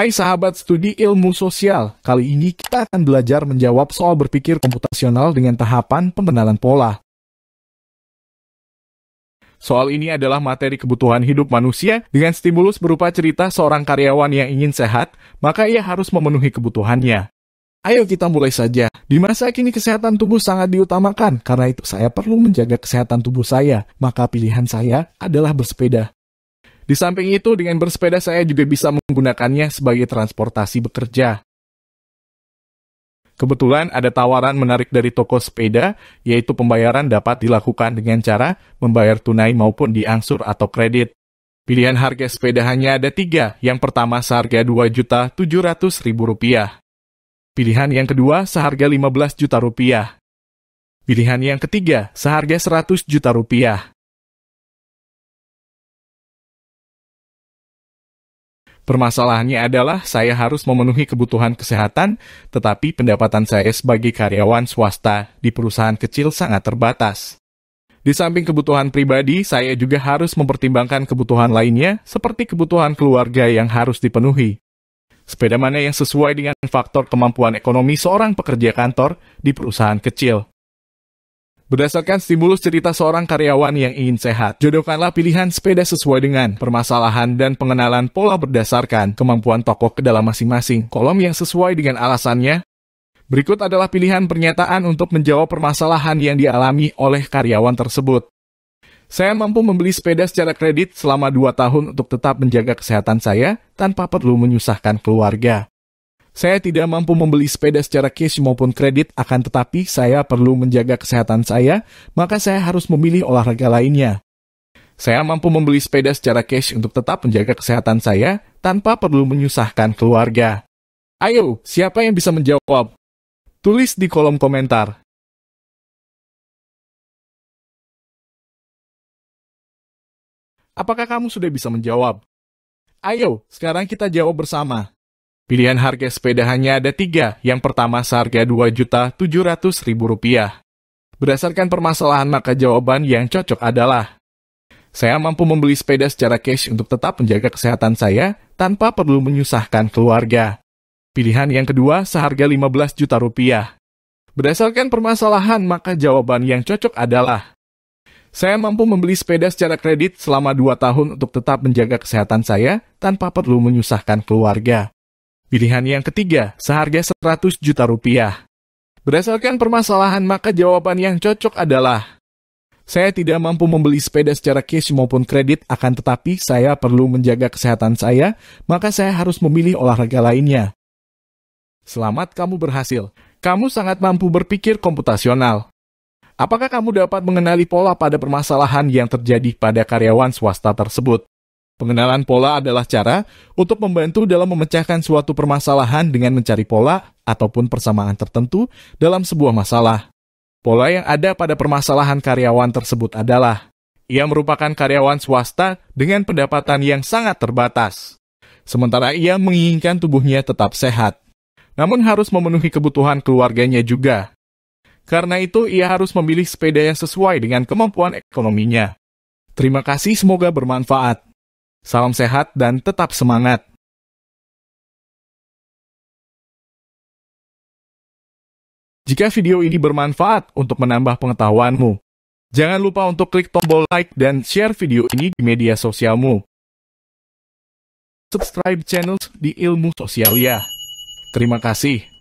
Hai sahabat studi ilmu sosial, kali ini kita akan belajar menjawab soal berpikir komputasional dengan tahapan pengenalan pola. Soal ini adalah materi kebutuhan hidup manusia dengan stimulus berupa cerita seorang karyawan yang ingin sehat, maka ia harus memenuhi kebutuhannya. Ayo kita mulai saja. Di masa kini kesehatan tubuh sangat diutamakan, karena itu saya perlu menjaga kesehatan tubuh saya, maka pilihan saya adalah bersepeda. Di samping itu, dengan bersepeda saya juga bisa menggunakannya sebagai transportasi bekerja. Kebetulan ada tawaran menarik dari toko sepeda, yaitu pembayaran dapat dilakukan dengan cara membayar tunai maupun diangsur atau kredit. Pilihan harga sepeda hanya ada tiga, yang pertama seharga Rp2.700.000. Pilihan yang kedua seharga Rp15 juta rupiah. Pilihan yang ketiga seharga Rp100 juta rupiah. Permasalahannya adalah saya harus memenuhi kebutuhan kesehatan, tetapi pendapatan saya sebagai karyawan swasta di perusahaan kecil sangat terbatas. Di samping kebutuhan pribadi, saya juga harus mempertimbangkan kebutuhan lainnya, seperti kebutuhan keluarga yang harus dipenuhi. Sepeda mana yang sesuai dengan faktor kemampuan ekonomi seorang pekerja kantor di perusahaan kecil? Berdasarkan stimulus cerita seorang karyawan yang ingin sehat, jodohkanlah pilihan sepeda sesuai dengan permasalahan dan pengenalan pola berdasarkan kemampuan tokoh ke dalam masing-masing kolom yang sesuai dengan alasannya. Berikut adalah pilihan pernyataan untuk menjawab permasalahan yang dialami oleh karyawan tersebut. Saya mampu membeli sepeda secara kredit selama 2 tahun untuk tetap menjaga kesehatan saya tanpa perlu menyusahkan keluarga. Saya tidak mampu membeli sepeda secara cash maupun kredit, akan tetapi saya perlu menjaga kesehatan saya, maka saya harus memilih olahraga lainnya. Saya mampu membeli sepeda secara cash untuk tetap menjaga kesehatan saya tanpa perlu menyusahkan keluarga. Ayo, siapa yang bisa menjawab? Tulis di kolom komentar. Apakah kamu sudah bisa menjawab? Ayo, sekarang kita jawab bersama. Pilihan harga sepeda hanya ada tiga, yang pertama seharga Rp2.700.000. Berdasarkan permasalahan maka jawaban yang cocok adalah saya mampu membeli sepeda secara cash untuk tetap menjaga kesehatan saya tanpa perlu menyusahkan keluarga. Pilihan yang kedua seharga 15 juta rupiah. Berdasarkan permasalahan, maka jawaban yang cocok adalah saya mampu membeli sepeda secara kredit selama 2 tahun untuk tetap menjaga kesehatan saya tanpa perlu menyusahkan keluarga. Pilihan yang ketiga, seharga 100 juta rupiah. Berdasarkan permasalahan, maka jawaban yang cocok adalah saya tidak mampu membeli sepeda secara cash maupun kredit, akan tetapi saya perlu menjaga kesehatan saya, maka saya harus memilih olahraga lainnya. Selamat kamu berhasil. Kamu sangat mampu berpikir komputasional. Apakah kamu dapat mengenali pola pada permasalahan yang terjadi pada karyawan swasta tersebut? Pengenalan pola adalah cara untuk membantu dalam memecahkan suatu permasalahan dengan mencari pola ataupun persamaan tertentu dalam sebuah masalah. Pola yang ada pada permasalahan karyawan tersebut adalah ia merupakan karyawan swasta dengan pendapatan yang sangat terbatas, sementara ia menginginkan tubuhnya tetap sehat, namun harus memenuhi kebutuhan keluarganya juga. Karena itu, ia harus memilih sepeda yang sesuai dengan kemampuan ekonominya. Terima kasih, semoga bermanfaat. Salam sehat dan tetap semangat. Jika video ini bermanfaat untuk menambah pengetahuanmu, jangan lupa untuk klik tombol like dan share video ini di media sosialmu. Subscribe channel di Ilmu Sosialia. Ya. Terima kasih.